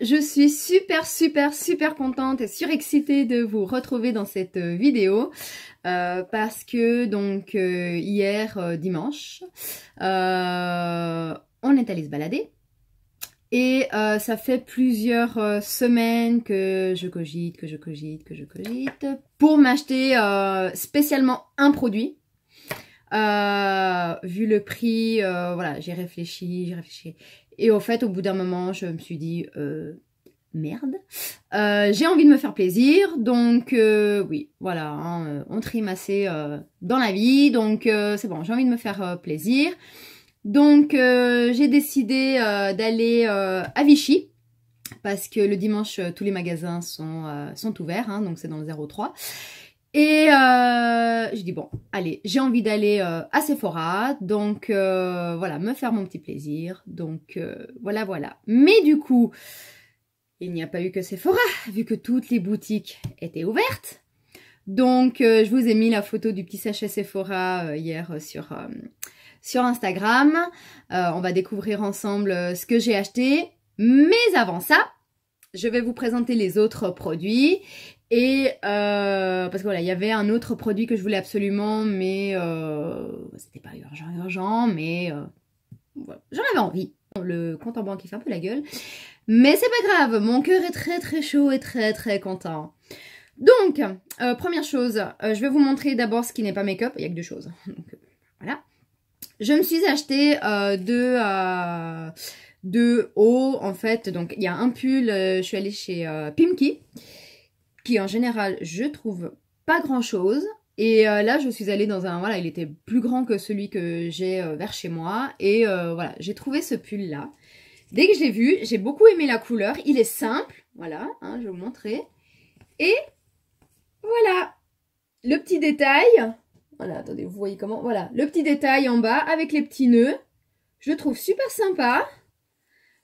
je suis super, super, super contente et surexcitée de vous retrouver dans cette euh, vidéo euh, parce que donc euh, hier dimanche, on est allé se balader et ça fait plusieurs semaines que je cogite, que je cogite, que je cogite pour m'acheter spécialement un produit. vu le prix, voilà, j'ai réfléchi, j'ai réfléchi et au fait, au bout d'un moment, je me suis dit, euh, merde, euh, j'ai envie de me faire plaisir. Donc, euh, oui, voilà, hein, on trime assez dans la vie. Donc, c'est bon, j'ai envie de me faire plaisir. Donc, j'ai décidé d'aller à Vichy parce que le dimanche, tous les magasins sont, sont ouverts. Hein, donc, c'est dans le 03. Et euh, je dis bon, allez, j'ai envie d'aller euh, à Sephora, donc euh, voilà, me faire mon petit plaisir. Donc voilà, voilà. Mais du coup, il n'y a pas eu que Sephora, vu que toutes les boutiques étaient ouvertes. Donc je vous ai mis la photo du petit sachet Sephora hier sur, sur Instagram. on va découvrir ensemble ce que j'ai acheté. Mais avant ça, je vais vous présenter les autres produits et euh, parce que voilà, il y avait un autre produit que je voulais absolument, mais euh, c'était pas urgent, urgent, mais euh, j'en avais envie. Le compte en banque il fait un peu la gueule, mais c'est pas grave, mon cœur est très très chaud et très très content. Donc, euh, première chose, je vais vous montrer d'abord ce qui n'est pas make-up, il y a que deux choses. Donc, voilà. Je me suis acheté deux hauts en fait. Donc il y a un pull, je suis allée chez Pimki qui en général je trouve pas grand chose. Et euh, là, je suis allée dans un. Voilà, il était plus grand que celui que j'ai euh, vers chez moi. Et euh, voilà, j'ai trouvé ce pull là. Dès que j'ai vu, j'ai beaucoup aimé la couleur. Il est simple. Voilà, hein, je vais vous montrer. Et voilà. Le petit détail. Voilà, attendez, vous voyez comment. Voilà, le petit détail en bas avec les petits nœuds. Je trouve super sympa.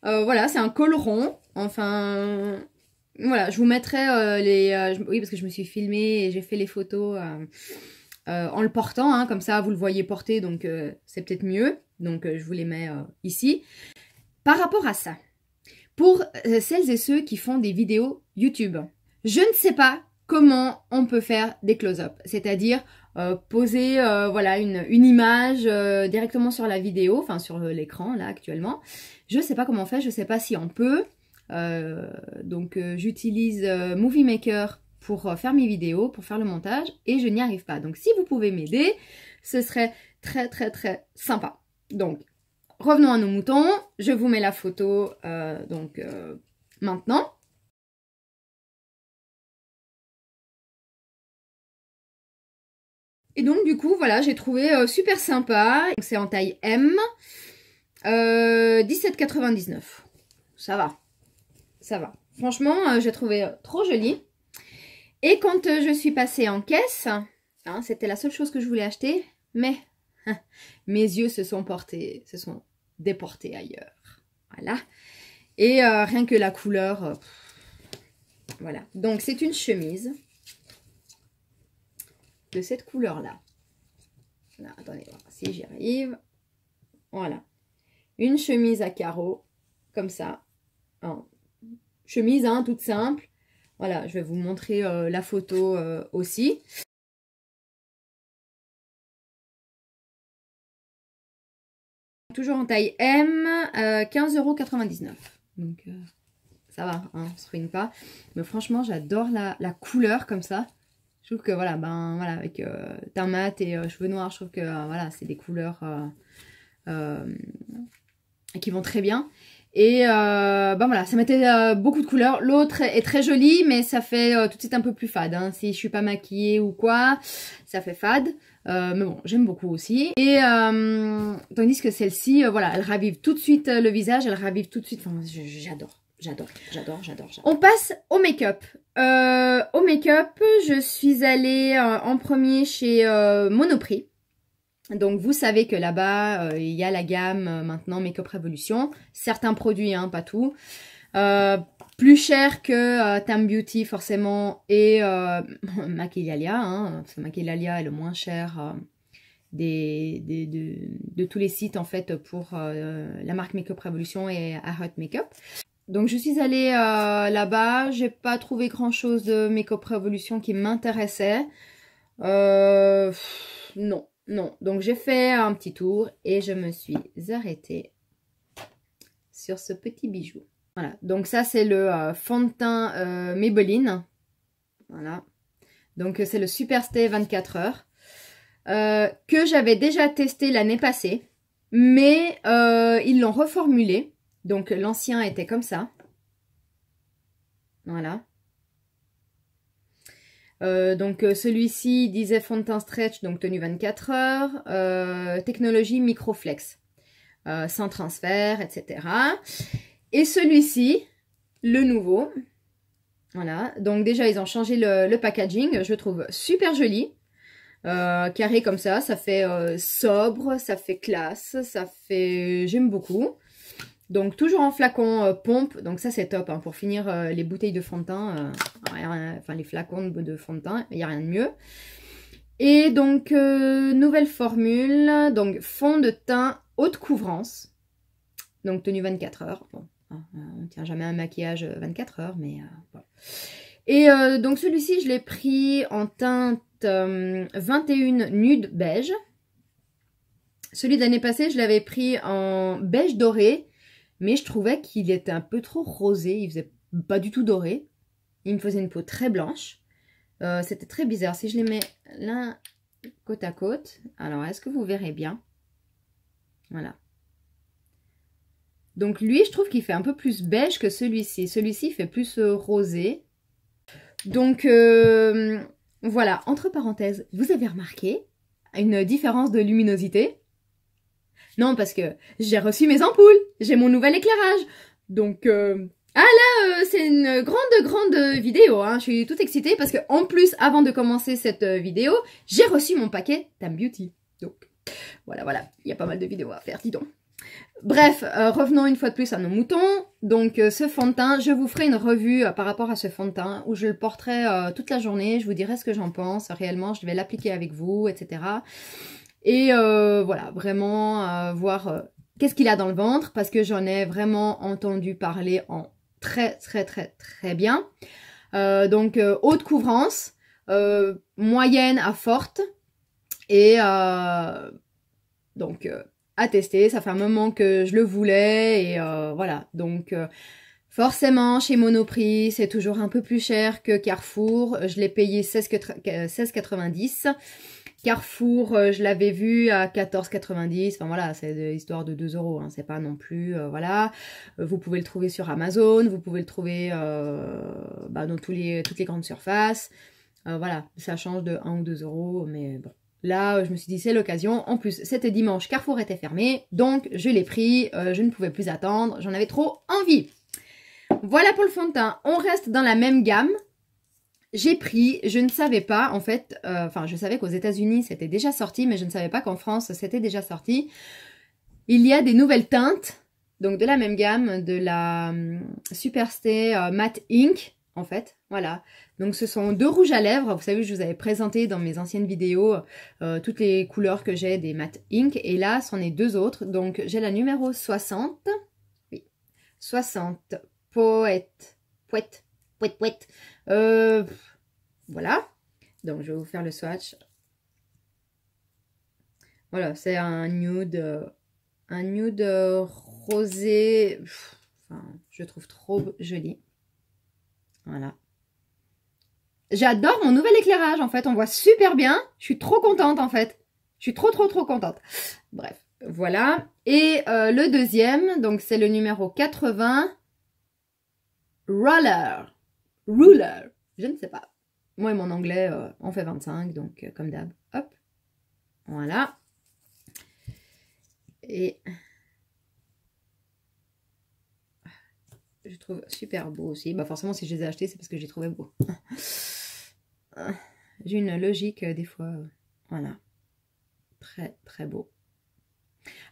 voilà, c'est un col rond. Enfin, voilà, je vous mettrai euh, les... Euh, oui, parce que je me suis filmée et j'ai fait les photos euh, en le portant. Hein, comme ça, vous le voyez porter, donc c'est peut-être mieux. Donc, je vous les mets ici. Par rapport à ça, pour celles et ceux qui font des vidéos YouTube, je ne sais pas comment on peut faire des close-up, c'est-à-dire poser voilà une, une image directement sur la vidéo, enfin sur l'écran là actuellement. Je ne sais pas comment on fait, je ne sais pas si on peut. Euh, donc euh, j'utilise euh, Movie Maker pour faire mes vidéos, pour faire le montage, et je n'y arrive pas. Donc si vous pouvez m'aider, ce serait très très très sympa. Donc, revenons à nos moutons. Je vous mets la photo donc maintenant. Et donc du coup, voilà, j'ai trouvé super sympa. C'est en taille M, 17,99. Ça va ça va. Franchement, euh, j'ai trouvé euh, trop joli. Et quand euh, je suis passée en caisse, hein, c'était la seule chose que je voulais acheter, mais hein, mes yeux se sont portés, se sont déportés ailleurs. Voilà. Et rien que la couleur, voilà. Donc c'est une chemise de cette couleur-là. attendez, si j'y arrive. Voilà. Une chemise à carreaux, comme ça, chemise, hein, toute simple. Voilà, je vais vous montrer euh, la photo euh, aussi. Toujours en taille M, euh, 15,99€. Donc euh, ça va, hein, ne se ruine pas. Mais franchement, j'adore la, la, couleur comme ça. Je trouve que voilà, ben voilà, avec teint mat et cheveux noirs, je trouve que voilà, c'est des couleurs qui vont très bien. Et euh, ben voilà, ça mettait euh, beaucoup de couleurs. L'autre est, très jolie, mais ça fait euh, tout de suite un peu plus fade. Hein. Si je suis pas maquillée ou quoi, ça fait fade. Euh, mais bon, j'aime beaucoup aussi. Et tandis que celle-ci, voilà, elle ravive tout de suite le visage, elle ravive tout de suite. j'adore, j'adore, j'adore, j'adore. On passe au make-up. au make-up, je suis allée en premier chez Monoprix. Donc vous savez que là-bas, euh, il y a la gamme euh, maintenant Makeup Revolution. Certains produits, hein, pas tout. Euh, plus cher que Tam Beauty forcément et Maquillalia. Hein, est le moins cher des, des, de, de, tous les sites en fait pour la marque Makeup Revolution et Hot Makeup. Donc je suis allée là-bas, j'ai pas trouvé grand chose de Makeup Revolution qui m'intéressait. non, non, donc j'ai fait un petit tour et je me suis arrêtée sur ce petit bijou. Voilà, donc ça c'est le Fantin euh, fond euh, Maybelline. Voilà, donc euh, c'est le Super Stay 24 heures que j'avais déjà testé l'année passée, mais ils l'ont reformulé. Donc l'ancien était comme ça. Voilà. Euh, donc euh, celui-ci disait Fontin Stretch, donc tenue 24 heures, euh, technologie Microflex, sans transfert, etc. Et celui-ci, le nouveau, voilà, donc déjà ils ont changé le, le packaging, je trouve super joli. carré comme ça, ça fait sobre, ça fait classe, ça fait... j'aime beaucoup. Donc toujours en flacon euh, pompe, donc ça c'est top hein. pour finir euh, les bouteilles de fond de teint, euh, enfin les flacons de, fond de teint, il n'y a rien de mieux. Et donc nouvelle formule, donc fond de teint haute couvrance, donc tenue 24 heures. Bon, hein, on ne tient jamais un maquillage 24 heures, mais bon. Et donc celui-ci je l'ai pris en teinte 21 nude beige. Celui de l'année passée, je l'avais pris en beige doré mais je trouvais qu'il était un peu trop rosé, il faisait pas du tout doré. Il me faisait une peau très blanche. Euh, c'était très bizarre. Si je les mets l'un côte à côte, alors est-ce que vous verrez bien Voilà. Donc lui, je trouve qu'il fait un peu plus beige que celui-ci. Celui-ci fait plus euh, rosé. Donc euh, voilà, entre parenthèses, vous avez remarqué une différence de luminosité non, parce que j'ai reçu mes ampoules, j'ai mon nouvel éclairage. Donc, euh... ah là, euh, c'est une grande, grande vidéo. Hein. Je suis toute excitée parce que en plus, avant de commencer cette euh, vidéo, j'ai reçu mon paquet Tam Beauty. Donc, voilà, voilà, il y a pas mal de vidéos à faire, dis donc. Bref, euh, revenons une fois de plus à nos moutons. Donc ce fond de teint, je vous ferai une revue par rapport à ce fond de teint où je le porterai toute la journée, je vous dirai ce que j'en pense, réellement je vais l'appliquer avec vous, etc. Et euh, voilà, vraiment euh, voir euh, qu'est-ce qu'il a dans le ventre parce que j'en ai vraiment entendu parler en très très très très bien. donc haute couvrance, moyenne à forte et donc à tester. Ça fait un moment que je le voulais et voilà. Donc Forcément, chez Monoprix, c'est toujours un peu plus cher que Carrefour. Je l'ai payé 16,90. Euh, Carrefour, euh, je l'avais vu à 14,90. Enfin voilà, c'est histoire de 2 euros. Hein. C'est pas non plus... Euh, voilà. Vous pouvez le trouver sur Amazon. Vous pouvez le trouver bah, dans toutes les grandes surfaces. voilà, ça change de 1 ou 2 euros. Mais bon. Là, je me suis dit, c'est l'occasion. En plus, c'était dimanche, Carrefour était fermé. Donc, je l'ai pris. je ne pouvais plus attendre. J'en avais trop envie. Voilà pour le fond de teint. On reste dans la même gamme. J'ai pris, je ne savais pas en fait, euh, enfin je savais qu'aux états unis c'était déjà sorti, mais je ne savais pas qu'en France c'était déjà sorti. Il y a des nouvelles teintes, donc de la même gamme, de la euh, Superstay euh, Matte Ink en fait, voilà. Donc ce sont deux rouges à lèvres, vous savez je vous avais présenté dans mes anciennes vidéos toutes les couleurs que j'ai des Matte Ink, et là c'en est deux autres, donc j'ai la numéro 60, oui, 60 poète. Poète, poète, poète. Euh, voilà. Donc, je vais vous faire le swatch. Voilà, c'est un nude, euh, un nude euh, rosé. je trouve trop joli. Voilà. J'adore mon nouvel éclairage, en fait. On voit super bien. Je suis trop contente, en fait. Je suis trop, trop, trop contente. Bref, voilà. Et le deuxième, donc c'est le numéro 80 roller, ruler, je ne sais pas. Moi et mon anglais, euh, on fait 25, donc euh, comme d'hab, hop, voilà. Et je trouve super beau aussi. Bah forcément, si je les ai achetés, c'est parce que j'ai trouvé beau. j'ai une logique euh, des fois, voilà. Très, très beau.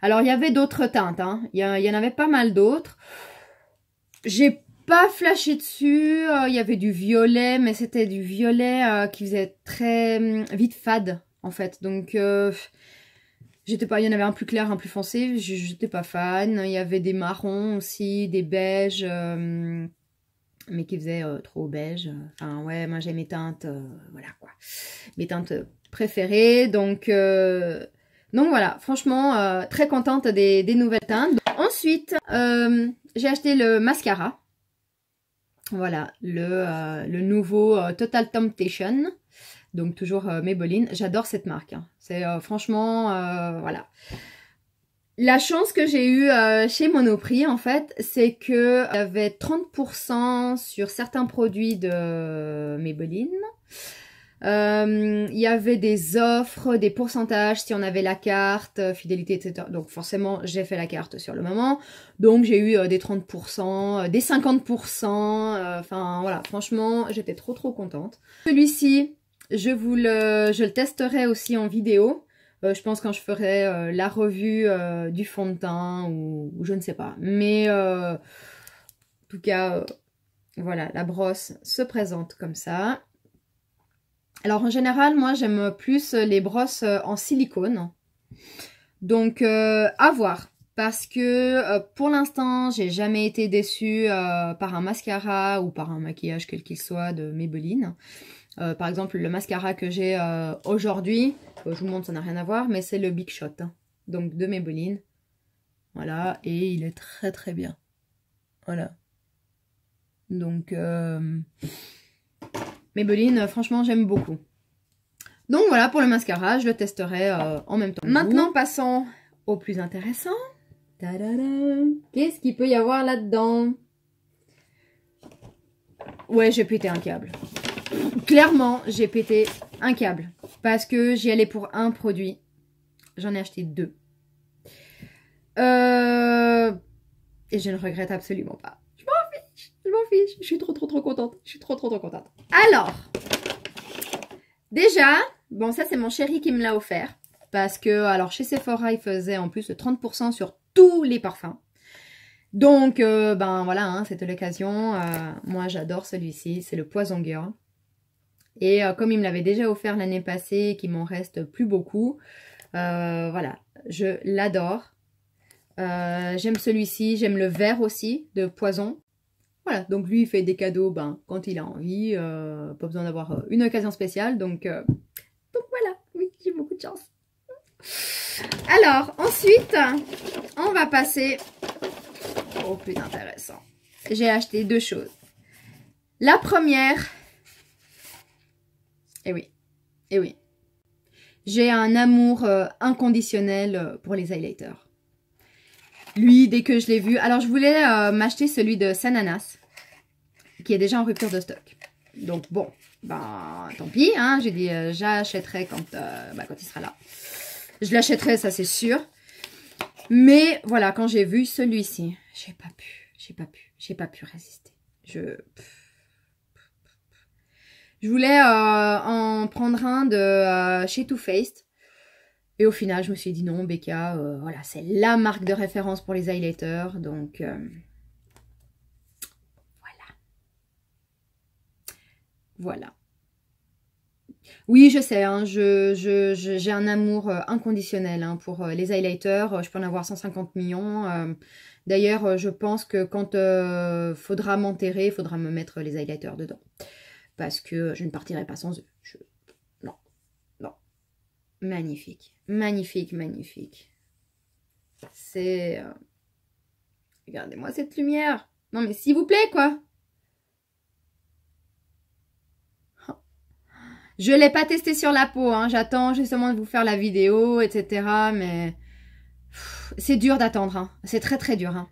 Alors, il y avait d'autres teintes. Hein. Il, y, y en avait pas mal d'autres. J'ai pas flashé dessus. Euh, il y avait du violet, mais c'était du violet euh, qui faisait très hum, vite fade, en fait. Donc, euh, j'étais pas... Il y en avait un plus clair, un plus foncé. J'étais pas fan. Il y avait des marrons aussi, des beiges mais qui faisaient trop beige. Enfin ouais, moi j'ai mes teintes, voilà quoi, mes teintes préférées. Donc, donc voilà, franchement très contente des, nouvelles teintes. ensuite, j'ai acheté le mascara. Voilà, le, euh, le nouveau euh, Total Temptation. Donc toujours euh, Maybelline. J'adore cette marque. Hein. C'est franchement, voilà. La chance que j'ai eue chez Monoprix, en fait, c'est que avait 30% sur certains produits de Maybelline. Euh, il y avait des offres, des pourcentages si on avait la carte, euh, fidélité, etc. Donc forcément, j'ai fait la carte sur le moment. Donc j'ai eu euh, des 30%, des 50%. Enfin voilà, franchement, j'étais trop trop contente. Celui-ci, je vous le, je le testerai aussi en vidéo. je pense quand je ferai la revue du fond de teint ou, ou, je ne sais pas. Mais en tout cas, voilà, la brosse se présente comme ça. Alors en général, moi j'aime plus euh, les brosses euh, en silicone. Donc euh, à voir. Parce que pour l'instant, j'ai jamais été déçue par un mascara ou par un maquillage quel qu'il soit de Maybelline. par exemple, le mascara que j'ai aujourd'hui, je vous montre, ça n'a rien à voir, mais c'est le Big Shot, hein, donc de Maybelline. Voilà, et il est très très bien. Voilà. Donc, Maybelline, euh, franchement, j'aime beaucoup. Donc voilà pour le mascara, je le testerai euh, en même temps. Maintenant, passons au plus intéressant. Qu'est-ce qu'il peut y avoir là-dedans Ouais, j'ai pété un câble. Clairement, j'ai pété un câble. Parce que j'y allais pour un produit. J'en ai acheté deux. Euh... Et je ne regrette absolument pas je suis trop trop trop contente. Je suis trop trop trop contente. Alors, déjà, bon ça c'est mon chéri qui me l'a offert. Parce que, alors chez Sephora, il faisait en plus 30% sur tous les parfums. Donc, euh, ben voilà, hein, c'était l'occasion. Euh, moi, j'adore celui-ci. C'est le Poison Girl. Et euh, comme il me l'avait déjà offert l'année passée et qu'il m'en reste plus beaucoup, voilà, je l'adore. j'aime celui-ci. J'aime le vert aussi de Poison. Voilà, donc lui, il fait des cadeaux ben, quand il a envie, euh, pas besoin d'avoir euh, une occasion spéciale, donc, euh, donc voilà, oui, j'ai beaucoup de chance. Alors, ensuite, on va passer au plus intéressant. J'ai acheté deux choses. La première, et eh oui, et eh oui, j'ai un amour inconditionnel pour les highlighters lui, dès que je l'ai vu. Alors, je voulais euh, m'acheter celui de Sananas, qui est déjà en rupture de stock. Donc, bon, ben, tant pis, hein. J'ai dit, euh, j'achèterai quand, euh, bah, quand il sera là. Je l'achèterai, ça, c'est sûr. Mais, voilà, quand j'ai vu celui-ci, j'ai pas pu, j'ai pas pu, j'ai pas pu résister. Je... Je voulais en prendre un de chez Too Faced. Et au final, je me suis dit non, Becca, euh, voilà, c'est la marque de référence pour les highlighters. Donc, euh, voilà. Voilà. Oui, je sais, hein, j'ai un amour euh, inconditionnel hein, pour les highlighters. Je peux en avoir 150 millions. D'ailleurs, je pense que quand il faudra m'enterrer, il faudra me mettre les highlighters dedans. Parce que je ne partirai pas sans eux. Je, magnifique, magnifique, magnifique. C'est... Euh, regardez-moi cette lumière. Non mais s'il vous plaît, quoi. Je l'ai pas testé sur la peau, hein. j'attends justement de vous faire la vidéo, etc. Mais c'est dur d'attendre, hein. c'est très très dur. Hein.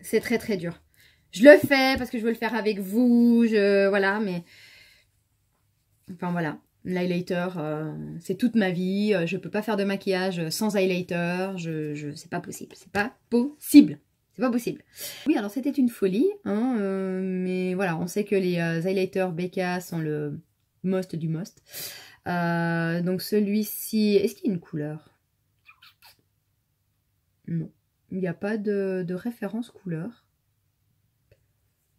C'est très très dur. Je le fais parce que je veux le faire avec vous, je voilà, mais enfin voilà. L'highlighter, euh, c'est toute ma vie. Euh, je peux pas faire de maquillage sans highlighter. Je, je c'est pas possible. C'est pas possible. C'est pas possible. Oui, alors c'était une folie, hein, euh, mais voilà, on sait que les highlighters BK sont le most du most. donc celui-ci, est-ce qu'il y a une couleur Non, il n'y a pas de référence couleur.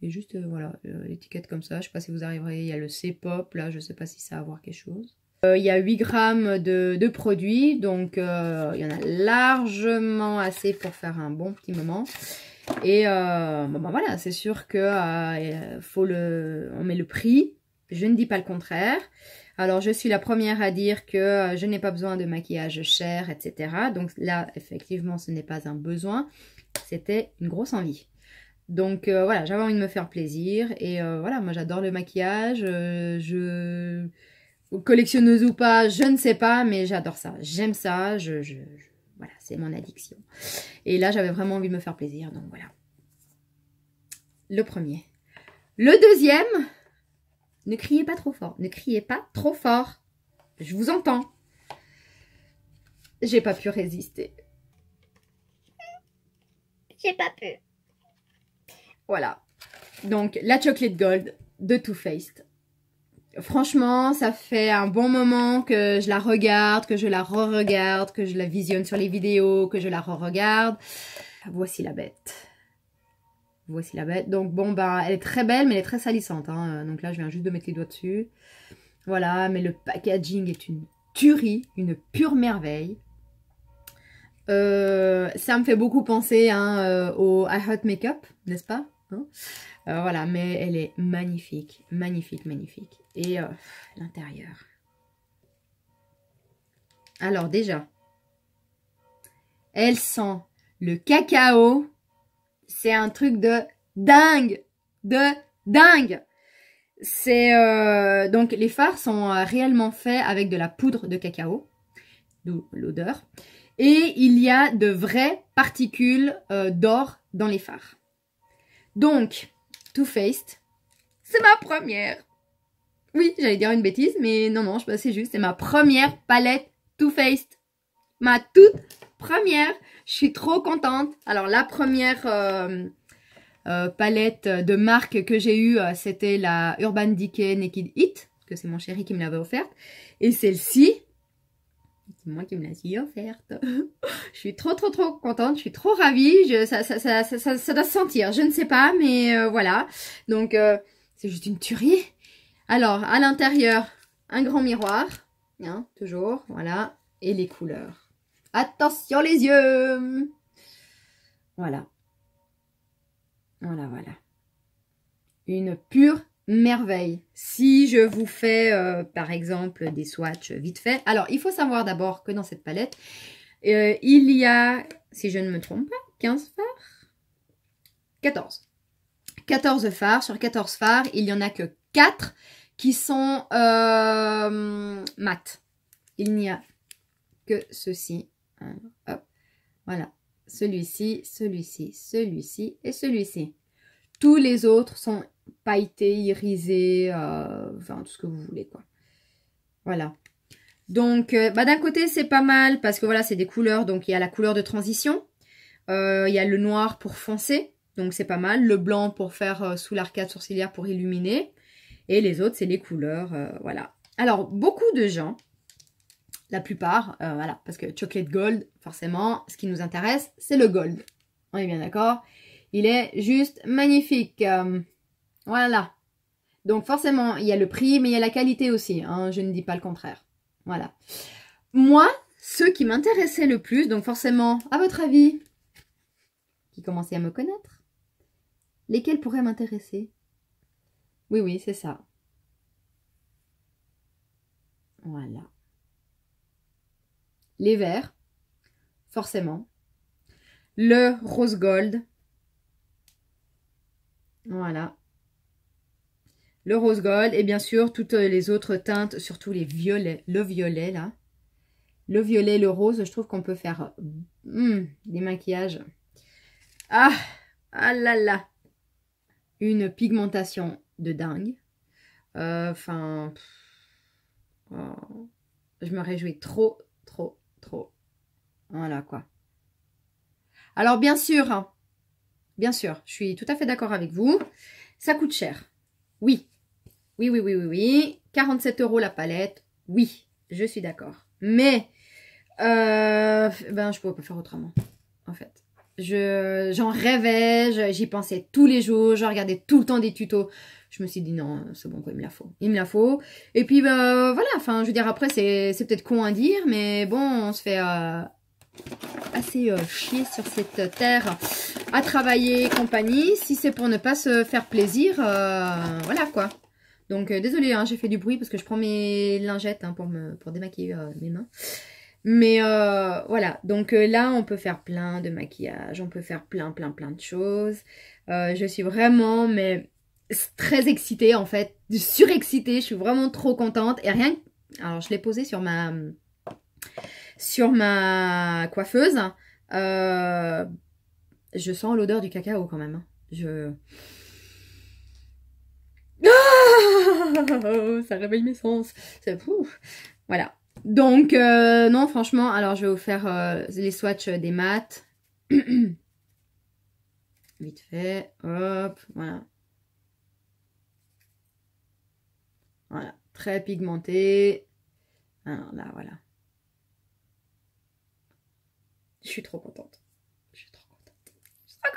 Et juste, euh, voilà, euh, l'étiquette comme ça. Je sais pas si vous arriverez. Il y a le C-Pop, là, je sais pas si ça a à quelque chose. Euh, il y a 8 grammes de, de produits, donc il y en a largement assez pour faire un bon petit moment. Et ben voilà, c'est sûr que faut le, on met le prix, je ne dis pas le contraire. Alors, je suis la première à dire que je n'ai pas besoin de maquillage cher, etc. Donc là, effectivement, ce n'est pas un besoin, c'était une grosse envie. Donc euh, voilà, j'avais envie de me faire plaisir. Et euh, voilà, moi j'adore le maquillage. Euh, je. Collectionneuse ou pas, je ne sais pas, mais j'adore ça. J'aime ça. Voilà, c'est mon addiction. Et là, j'avais vraiment envie de me faire plaisir. Donc voilà. Le premier. Le deuxième. Ne criez pas trop fort. Ne criez pas trop fort. Je vous entends. J'ai pas pu résister. J'ai pas pu. Voilà. Donc, la Chocolate Gold de Too Faced. Franchement, ça fait un bon moment que je la regarde, que je la re-regarde, que je la visionne sur les vidéos, que je la re-regarde. Voici la bête. Voici la bête. Donc bon, ben, elle est très belle, mais elle est très salissante. Hein. Donc là, je viens juste de mettre les doigts dessus. Voilà, mais le packaging est une tuerie, une pure merveille. Euh, ça me fait beaucoup penser hein, euh, au I Hot Makeup, n'est-ce pas hein euh, Voilà, mais elle est magnifique, magnifique, magnifique. Et l'intérieur. Alors déjà, elle sent le cacao. C'est un truc de dingue, de dingue. C'est donc les fards sont réellement faits avec de la poudre de cacao, d'où l'odeur et il y a de vraies particules euh, d'or dans les phares. Donc, Too Faced, c'est ma première. Oui, j'allais dire une bêtise, mais non, non, je c'est juste, c'est ma première palette Too Faced. Ma toute première. Je suis trop contente. Alors, la première euh, euh, palette de marque que j'ai eue, c'était la Urban Decay Naked Heat, que c'est mon chéri qui me l'avait offerte. Et celle-ci, c'est moi qui me l'ai offerte. je suis trop trop trop contente, je suis trop ravie, je, ça, ça, ça, ça, ça, doit se sentir, je ne sais pas, mais euh, voilà. Donc euh, c'est juste une tuerie. Alors à l'intérieur, un grand miroir, hein, toujours, voilà, et les couleurs. Attention les yeux Voilà. Voilà, voilà. Une pure merveille. Si je vous fais, euh, par exemple, des swatchs vite fait. Alors, il faut savoir d'abord que dans cette palette, euh, il y a, si je ne me trompe pas, 15 phares. 14. 14 phares. Sur 14 phares, il n'y en a que 4 qui sont euh, mat. Il n'y a que ceci. Voilà. Celui-ci, celui-ci, celui-ci et celui-ci. Tous les autres sont pailleté, irisé, euh, enfin tout ce que vous voulez quoi. Voilà. Donc euh, bah, d'un côté c'est pas mal parce que voilà c'est des couleurs, donc il y a la couleur de transition, euh, il y a le noir pour foncer, donc c'est pas mal, le blanc pour faire sous l'arcade sourcilière pour illuminer, et les autres c'est les couleurs, voilà. Alors beaucoup de gens, la plupart, voilà, parce que chocolate gold, forcément, ce qui nous intéresse c'est le gold, on est bien d'accord il est juste magnifique. Voilà. Donc forcément, il y a le prix, mais il y a la qualité aussi. Hein. je ne dis pas le contraire. Voilà. Moi, ceux qui m'intéressait le plus, donc forcément, à votre avis, qui commençait à me connaître, lesquels pourraient m'intéresser Oui, oui, c'est ça. Voilà. Les verts, forcément. Le rose gold. Voilà le rose gold et bien sûr toutes les autres teintes, surtout les violets, le violet là. Le violet, le rose, je trouve qu'on peut faire hmm, des maquillages. Ah, ah là là Une pigmentation de dingue. Euh, enfin, oh, je me réjouis trop, trop, trop. Voilà quoi. Alors bien sûr, hein, bien sûr, je suis tout à fait d'accord avec vous. Ça coûte cher. Oui, oui, oui, oui, oui, oui. 47 euros la palette. Oui, je suis d'accord. Mais, euh, ben, je pouvais pas faire autrement, en fait. Je, j'en rêvais, j'y pensais tous les jours, je regardais tout le temps des tutos. Je me suis dit non, c'est bon il me la faut, il me la faut. Et puis ben, voilà, enfin je veux dire après c'est, peut-être con à dire, mais bon on se fait euh, assez euh, chier sur cette terre à travailler compagnie. Si c'est pour ne pas se faire plaisir, euh, voilà quoi. Donc euh, désolée, hein, j'ai fait du bruit parce que je prends mes lingettes hein, pour, me, pour démaquiller euh, mes mains. Mais euh, voilà, donc là on peut faire plein de maquillage, on peut faire plein plein plein de choses. je suis vraiment mais très excitée en fait, surexcitée, je suis vraiment trop contente. Et rien que... Alors je l'ai posé sur ma... sur ma coiffeuse. je sens l'odeur du cacao quand même. Hein. Je... Ah ça réveille mes sens. Voilà. Donc, euh, non, franchement, alors je vais vous faire euh, les swatchs euh, des maths. Vite fait, hop, voilà. Voilà, très pigmenté. Alors hein, là, voilà. Je suis trop contente. Je suis trop contente. Je suis trop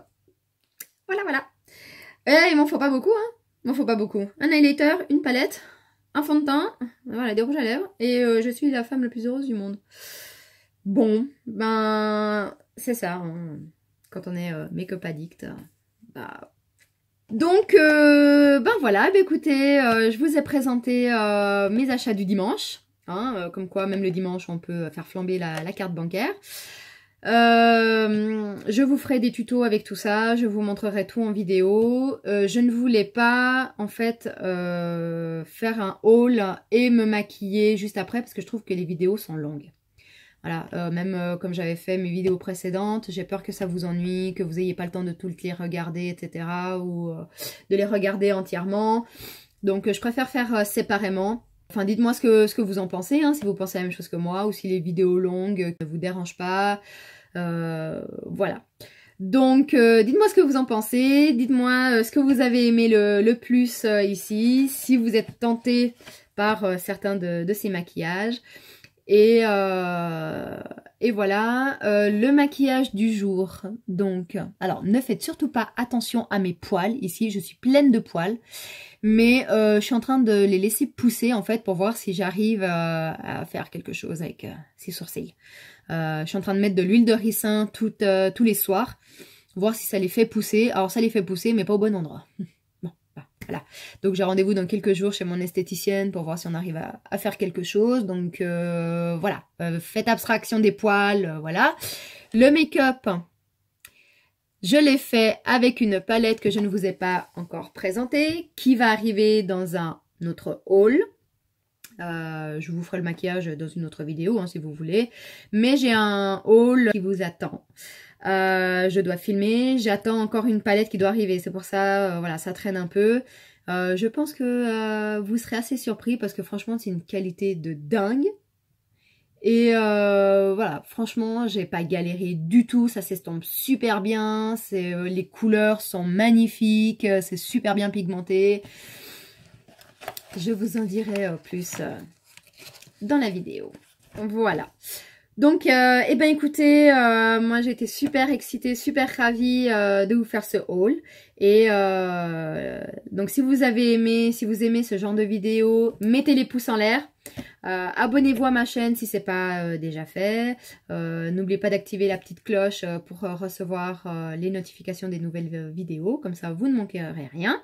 contente Voilà, voilà. Eh, il m'en faut pas beaucoup, hein. M'en faut pas beaucoup. Un highlighter, une palette, un fond de teint, voilà, des rouges à lèvres, et euh, je suis la femme la plus heureuse du monde. Bon, ben, c'est ça. Hein. Quand on est euh, make-up addict, euh, bah. Donc, ben voilà, bah écoutez, je vous ai présenté mes achats du dimanche. Hein, comme quoi, même le dimanche, on peut faire flamber la carte bancaire. Euh, je vous ferai des tutos avec tout ça, je vous montrerai tout en vidéo. Euh, je ne voulais pas en fait euh, faire un haul et me maquiller juste après parce que je trouve que les vidéos sont longues. Voilà, même comme j'avais fait mes vidéos précédentes, j'ai peur que ça vous ennuie, que vous n'ayez pas le temps de toutes les regarder, etc. Ou de les regarder entièrement. Donc je préfère faire séparément. Enfin, dites-moi ce que, ce que vous en pensez, hein, si vous pensez la même chose que moi, ou si les vidéos longues ne vous dérangent pas. Euh, voilà. Donc, euh, dites-moi ce que vous en pensez, dites-moi euh, ce que vous avez aimé le, plus ici, si vous êtes tenté par certains de, de, ces maquillages. Et, et voilà, euh, le maquillage du jour. Donc, alors ne faites surtout pas attention à mes poils. Ici, je suis pleine de poils. Mais euh, je suis en train de les laisser pousser en fait pour voir si j'arrive euh, à faire quelque chose avec ces sourcils. je suis en train de mettre de l'huile de ricin tous les soirs. Voir si ça les fait pousser. Alors ça les fait pousser mais pas au bon endroit. Voilà. Donc j'ai rendez-vous dans quelques jours chez mon esthéticienne pour voir si on arrive à, faire quelque chose. Donc euh, voilà, euh, faites abstraction des poils, euh, voilà. Le make-up, je l'ai fait avec une palette que je ne vous ai pas encore présentée, qui va arriver dans un autre haul. je vous ferai le maquillage dans une autre vidéo hein, si vous voulez. Mais j'ai un haul qui vous attend. Euh, je dois filmer, j'attends encore une palette qui doit arriver, c'est pour ça, euh, voilà, ça traîne un peu. Euh, je pense que euh, vous serez assez surpris parce que franchement, c'est une qualité de dingue. Et voilà, franchement, j'ai pas galéré du tout, ça s'estompe super bien, les couleurs sont magnifiques, c'est super bien pigmenté. Je vous en dirai plus dans la vidéo. Voilà. Donc, euh, eh ben écoutez, euh, moi j'ai été super excitée, super ravie euh, de vous faire ce haul. Et euh, donc si vous avez aimé, si vous aimez ce genre de vidéo, mettez les pouces en l'air. Abonnez-vous à ma chaîne si c'est pas déjà fait. N'oubliez pas d'activer la petite cloche pour recevoir les notifications des nouvelles vidéos. Comme ça, vous ne manquerez rien.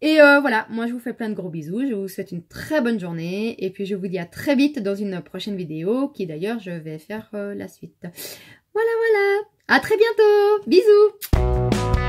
Et euh, voilà, moi je vous fais plein de gros bisous, je vous souhaite une très bonne journée et puis je vous dis à très vite dans une prochaine vidéo qui d'ailleurs je vais faire euh, la suite. Voilà, voilà, à très bientôt, bisous